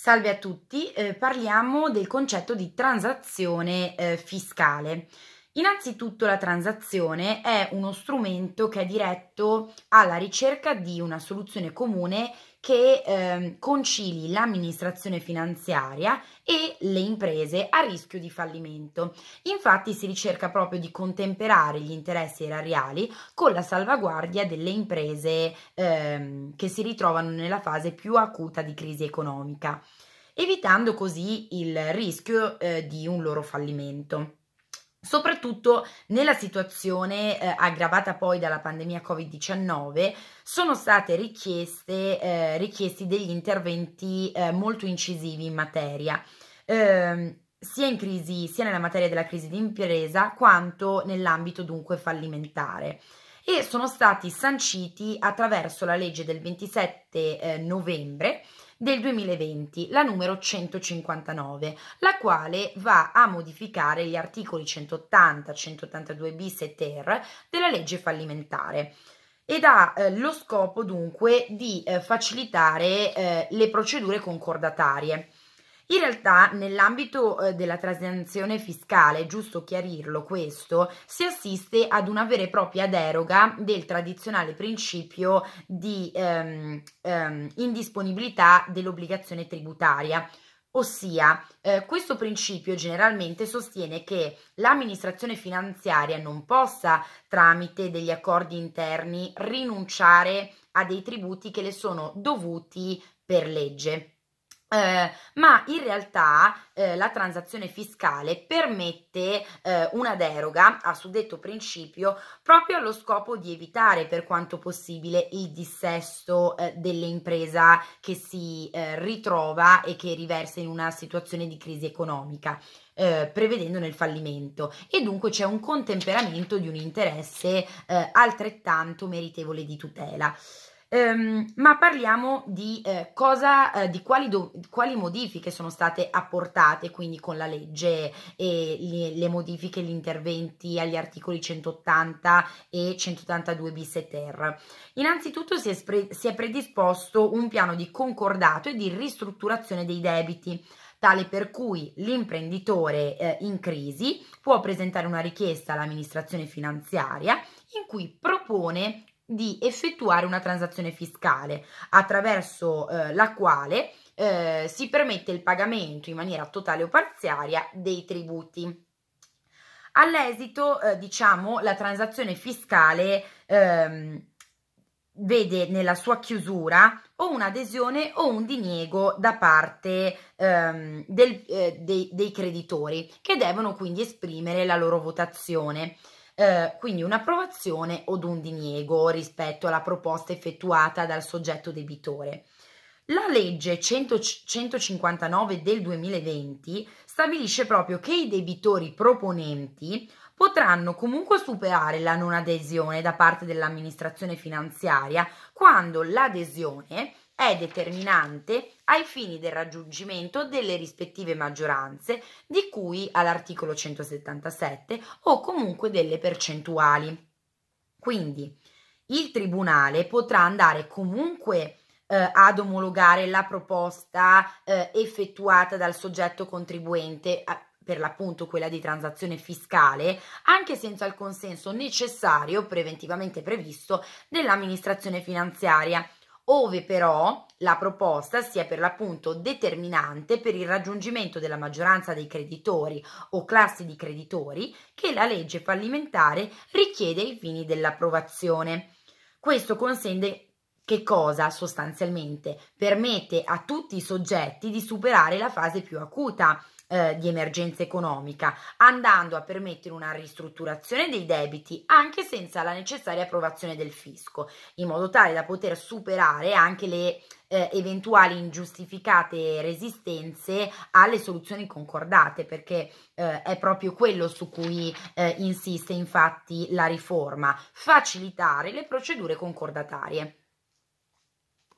Salve a tutti, eh, parliamo del concetto di transazione eh, fiscale. Innanzitutto la transazione è uno strumento che è diretto alla ricerca di una soluzione comune che eh, concili l'amministrazione finanziaria e le imprese a rischio di fallimento. Infatti si ricerca proprio di contemperare gli interessi erariali con la salvaguardia delle imprese eh, che si ritrovano nella fase più acuta di crisi economica, evitando così il rischio eh, di un loro fallimento. Soprattutto nella situazione eh, aggravata poi dalla pandemia Covid-19 sono state richieste, eh, richiesti degli interventi eh, molto incisivi in materia, ehm, sia, in crisi, sia nella materia della crisi d'impresa quanto nell'ambito dunque fallimentare e sono stati sanciti attraverso la legge del 27 eh, novembre del 2020, la numero 159, la quale va a modificare gli articoli 180, 182 bis e ter della legge fallimentare ed ha eh, lo scopo dunque di eh, facilitare eh, le procedure concordatarie. In realtà nell'ambito eh, della transazione fiscale, è giusto chiarirlo questo, si assiste ad una vera e propria deroga del tradizionale principio di ehm, ehm, indisponibilità dell'obbligazione tributaria. Ossia, eh, questo principio generalmente sostiene che l'amministrazione finanziaria non possa, tramite degli accordi interni, rinunciare a dei tributi che le sono dovuti per legge. Eh, ma in realtà eh, la transazione fiscale permette eh, una deroga a suddetto principio proprio allo scopo di evitare per quanto possibile il dissesto eh, dell'impresa che si eh, ritrova e che riversa in una situazione di crisi economica. Eh, prevedendone il fallimento e dunque c'è un contemperamento di un interesse eh, altrettanto meritevole di tutela ehm, ma parliamo di, eh, cosa, eh, di quali, do, quali, modifiche sono state apportate quindi con la legge e le, le modifiche, gli interventi agli articoli 180 e 182 bis e ter. Innanzitutto si è, spre, si è predisposto un piano di concordato e di ristrutturazione dei debiti tale per cui l'imprenditore eh, in crisi può presentare una richiesta all'amministrazione finanziaria in cui propone di effettuare una transazione fiscale attraverso eh, la quale eh, si permette il pagamento in maniera totale o parziaria dei tributi. All'esito, eh, diciamo, la transazione fiscale ehm, vede nella sua chiusura o un'adesione o un diniego da parte ehm, del, eh, dei, dei creditori che devono quindi esprimere la loro votazione eh, quindi un'approvazione o un diniego rispetto alla proposta effettuata dal soggetto debitore. La legge 100, 159 del 2020 stabilisce proprio che i debitori proponenti potranno comunque superare la non adesione da parte dell'amministrazione finanziaria quando l'adesione è determinante ai fini del raggiungimento delle rispettive maggioranze di cui all'articolo 177 o comunque delle percentuali. Quindi il Tribunale potrà andare comunque eh, ad omologare la proposta eh, effettuata dal soggetto contribuente, per l'appunto quella di transazione fiscale, anche senza il consenso necessario preventivamente previsto dell'amministrazione finanziaria ove però la proposta sia per l'appunto determinante per il raggiungimento della maggioranza dei creditori o classi di creditori che la legge fallimentare richiede ai fini dell'approvazione. Questo consente che cosa sostanzialmente permette a tutti i soggetti di superare la fase più acuta eh, di emergenza economica, andando a permettere una ristrutturazione dei debiti anche senza la necessaria approvazione del fisco, in modo tale da poter superare anche le eh, eventuali ingiustificate resistenze alle soluzioni concordate, perché eh, è proprio quello su cui eh, insiste infatti la riforma, facilitare le procedure concordatarie.